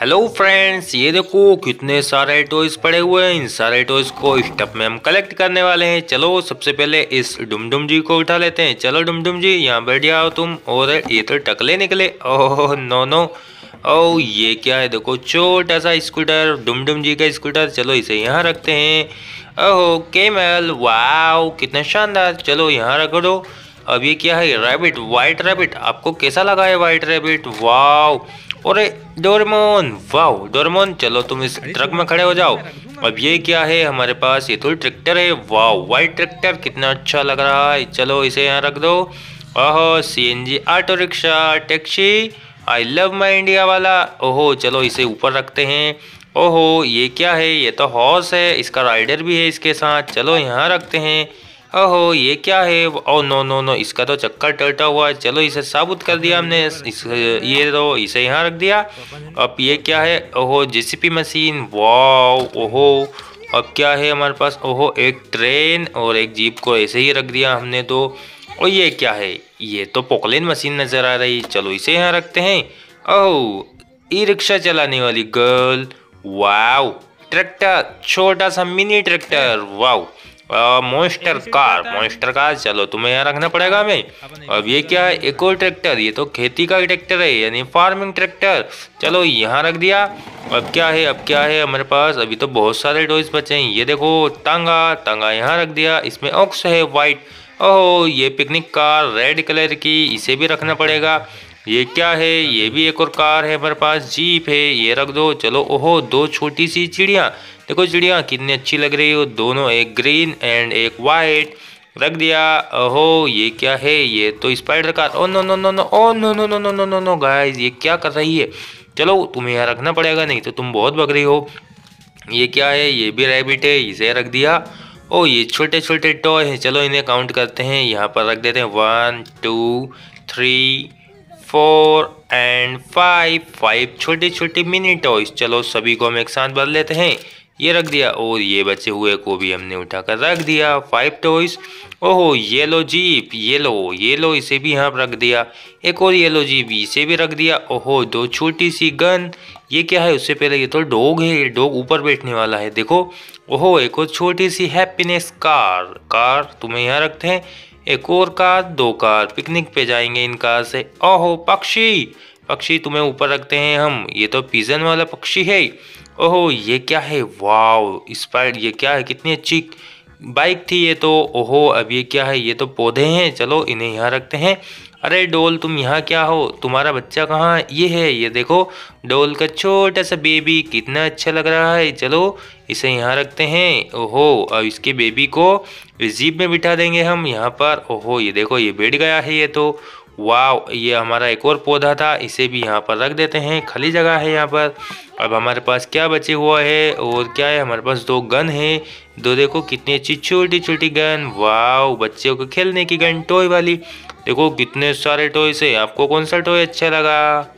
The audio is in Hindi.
हेलो फ्रेंड्स ये देखो कितने सारे टॉयज पड़े हुए हैं इन सारे टॉयज को स्टप में हम कलेक्ट करने वाले हैं चलो सबसे पहले इस डुमडुम जी को उठा लेते हैं चलो डुमडुम जी यहाँ बैठ जाओ तुम और ये तो टकले निकले ओह नो नो ओ ये क्या है देखो छोटा सा स्कूटर डुमडुम जी का स्कूटर चलो इसे यहाँ रखते हैं ओह केमल वाओ कितना शानदार चलो यहाँ रख दो अब ये क्या है रैबिट वाइट रैबिट आपको कैसा लगा है वाइट रैबिट वाओ और डोरमोन वाओ डोरमोन चलो तुम इस ट्रक में खड़े हो जाओ अब ये क्या है हमारे पास ये तो ट्रैक्टर है वाओ वाइट ट्रैक्टर कितना अच्छा लग रहा है चलो इसे यहाँ रख दो ओहो CNG auto rickshaw taxi I love my India वाला ओहो चलो इसे ऊपर रखते हैं ओहो ये क्या है ये तो हॉर्स है इसका राइडर भी है इसके साथ चलो यहाँ रखते हैं ओहो ये क्या है ओ नो नो नो इसका तो चक्कर टलटा हुआ है चलो इसे साबुत कर दिया हमने इस ये तो इसे यहाँ रख दिया अब ये क्या है ओहो जेसीपी मशीन वाओ ओहो अब क्या है हमारे पास ओहो एक ट्रेन और एक जीप को ऐसे ही रख दिया हमने तो और ये क्या है ये तो पोकलेन मशीन नज़र आ रही चलो इसे यहाँ रखते हैं ओहो ई रिक्शा चलाने वाली गर्ल वाओ ट्रैक्टर छोटा सा mini tractor wow monster car monster car चलो तुम्हें यहाँ रखना पड़ेगा हमें अब ये क्या है इको ट्रैक्टर ये तो खेती का ट्रैक्टर है यानी फार्मिंग ट्रैक्टर चलो यहाँ रख दिया अब क्या है अब क्या है हमारे पास अभी तो बहुत सारे टॉयज बचे हैं ये देखो टांगा टांगा यहाँ रख दिया इसमें ऑक्स है वाइट ओह ये पिकनिक कार रेड कलर की इसे भी रखना पड़ेगा ये क्या है ये भी एक और कार है हमारे पास जीप है ये रख दो चलो ओहो दो छोटी सी चिड़िया देखो चिड़िया कितनी अच्छी लग रही हो दोनों एक ग्रीन एंड एक वाइट रख दिया ओहो ये क्या है ये तो spider car oh no no no no oh no no no no no no no guys ये क्या कर रही है चलो तुम्हें यहाँ रखना पड़ेगा नहीं तो तुम बहुत भग रही हो ये क्या है ये भी रैबिट है इसे रख दिया ओ ये छोटे छोटे टॉय हैं चलो इन्हें काउंट करते हैं यहाँ पर रख देते हैं one two three four and five five छोटे छोटे मिनी टॉयज चलो सभी को हम एक साथ बदल लेते हैं ये रख दिया और ये बचे हुए को भी हमने उठाकर रख दिया फाइव टॉयज ओहो येलो जीप येलो येलो इसे भी यहाँ रख दिया एक और येलो जीप इसे भी रख दिया ओहो दो छोटी सी गन ये क्या है उससे पहले ये तो डॉग है ये डॉग ऊपर बैठने वाला है देखो ओहो एक और छोटी सी हैप्पीनेस कार कार तुम्हें यहाँ रखते हैं एक और कार दो कार पिकनिक पे जाएंगे इन कार से ओहो पक्षी पक्षी तुम्हें ऊपर रखते हैं हम ये तो पिजन वाला पक्षी है ओहो ये क्या है वाव स्पाइड ये क्या है कितनी अच्छी बाइक थी ये तो ओहो अब ये क्या है ये तो पौधे हैं चलो इन्हें यहाँ रखते हैं अरे डोल तुम यहाँ क्या हो तुम्हारा बच्चा कहाँ ये है ये देखो डोल का छोटा सा बेबी कितना अच्छा लग रहा है चलो इसे यहाँ रखते हैं ओहो अब इसके बेबी को जीप में बिठा देंगे हम यहाँ पर ओहो ये देखो ये बैठ गया है ये तो वाह ये हमारा एक और पौधा था इसे भी यहाँ पर रख देते हैं खाली जगह है यहाँ पर अब हमारे पास क्या बचे हुआ है और क्या है हमारे पास दो गन है दो देखो कितनी अच्छी छोटी छोटी गन वाह बच्चों को खेलने की गन टॉय वाली देखो कितने सारे टॉयस से आपको कौन सा टॉय अच्छा लगा